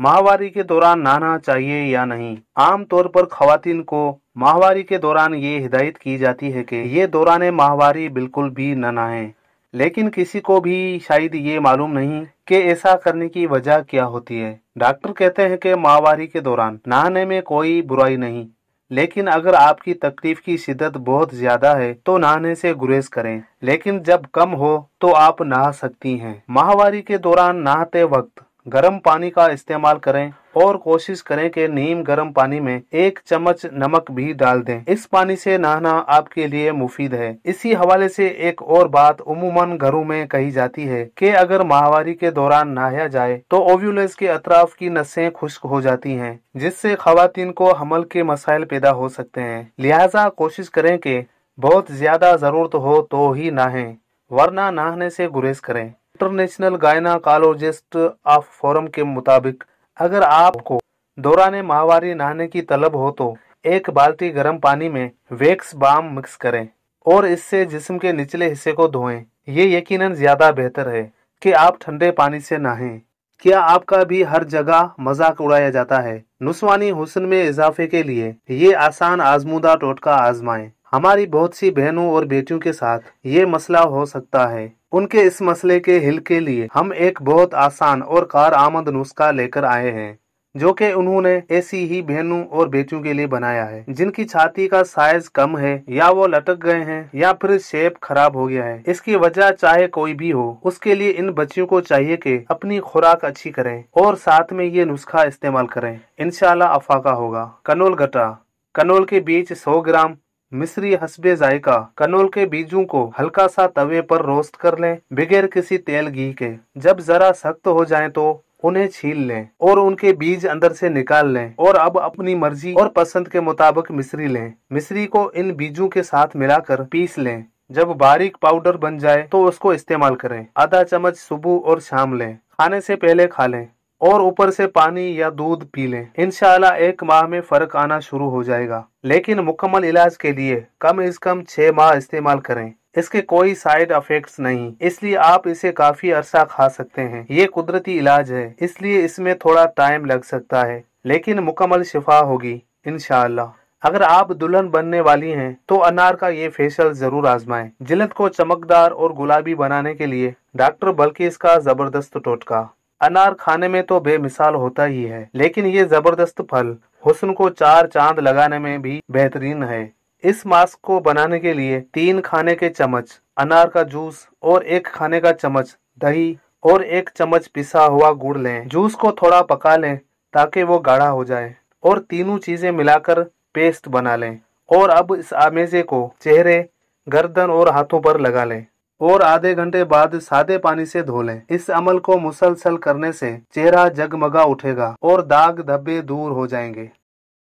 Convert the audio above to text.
माहवारी के दौरान नहाना चाहिए या नहीं आमतौर पर खातन को माहवारी के दौरान ये हिदायत की जाती है कि ये दौरान माहवारी बिल्कुल भी न नहाएं लेकिन किसी को भी शायद ये मालूम नहीं कि ऐसा करने की वजह क्या होती है डॉक्टर कहते हैं कि माहवारी के दौरान नहाने में कोई बुराई नहीं लेकिन अगर आपकी तकलीफ की शिद्दत बहुत ज्यादा है तो नहाने से गुरेज करें लेकिन जब कम हो तो आप नहा सकती हैं माहवारी के दौरान नहाते वक्त गर्म पानी का इस्तेमाल करें और कोशिश करें कि नीम गर्म पानी में एक चम्मच नमक भी डाल दें इस पानी से नहाना आपके लिए मुफीद है इसी हवाले से एक और बात उमूमन घरों में कही जाती है कि अगर माहवारी के दौरान नहाया जाए तो ओव्यूलेस के अतराफ की नसें खुश्क हो जाती हैं जिससे खातन को हमल के मसाइल पैदा हो सकते हैं लिहाजा कोशिश करें कि बहुत ज्यादा जरूरत हो तो ही नहाए वरना नहाने से गुरेज करें इंटरनेशनल गायनाकोलॉजिस्ट ऑफ फोरम के मुताबिक अगर आपको दौरान माहवारी नहाने की तलब हो तो एक बाल्टी गर्म पानी में वेक्स बाम मिक्स करें और इससे जिस्म के निचले हिस्से को धोएं ये यकीनन ज्यादा बेहतर है कि आप ठंडे पानी से नहाएं क्या आपका भी हर जगह मजाक उड़ाया जाता है नुस्वानी हुसन में इजाफे के लिए ये आसान आजमूदा टोटका आजमाएं हमारी बहुत सी बहनों और बेटियों के साथ ये मसला हो सकता है उनके इस मसले के हिल के लिए हम एक बहुत आसान और कार आमद नुस्खा लेकर आए हैं जो कि उन्होंने ऐसी ही बहनों और बेटियों के लिए बनाया है जिनकी छाती का साइज कम है या वो लटक गए हैं या फिर शेप खराब हो गया है इसकी वजह चाहे कोई भी हो उसके लिए इन बच्चियों को चाहिए कि अपनी खुराक अच्छी करें और साथ में ये नुस्खा इस्तेमाल करें इनशाला अफाका होगा कनोल गटा कनोल के बीच 100 ग्राम मिस्री हसबे जायका कनोल के बीजों को हल्का सा तवे पर रोस्ट कर लें बगैर किसी तेल घी के जब जरा सख्त हो जाए तो उन्हें छील लें और उनके बीज अंदर से निकाल लें और अब अपनी मर्जी और पसंद के मुताबिक मिश्री लें मिश्री को इन बीजों के साथ मिलाकर पीस लें जब बारीक पाउडर बन जाए तो उसको इस्तेमाल करें आधा चम्मच सुबह और शाम लें खाने से पहले खा लें और ऊपर से पानी या दूध पी लें इनशाला एक माह में फर्क आना शुरू हो जाएगा लेकिन मुकम्मल इलाज के लिए कम से कम छह माह इस्तेमाल करें इसके कोई साइड इफेक्ट्स नहीं इसलिए आप इसे काफी अरसा खा सकते हैं ये कुदरती इलाज है इसलिए इसमें थोड़ा टाइम लग सकता है लेकिन मुकम्मल शिफा होगी इनशाला अगर आप दुल्हन बनने वाली हैं तो अनार का ये फेशियल जरूर आजमाएं जिलत को चमकदार और गुलाबी बनाने के लिए डॉक्टर बल्कि इसका जबरदस्त टोटका अनार खाने में तो बेमिसाल होता ही है लेकिन ये जबरदस्त फल हुसन को चार चांद लगाने में भी बेहतरीन है इस मास्क को बनाने के लिए तीन खाने के चम्मच अनार का जूस और एक खाने का चम्मच दही और एक चम्मच पिसा हुआ गुड़ लें जूस को थोड़ा पका लें ताकि वो गाढ़ा हो जाए और तीनों चीजें मिलाकर पेस्ट बना लें और अब इस आमेजे को चेहरे गर्दन और हाथों पर लगा लें और आधे घंटे बाद सादे पानी से धो लें इस अमल को मुसलसल करने से चेहरा जगमगा उठेगा और दाग धब्बे दूर हो जाएंगे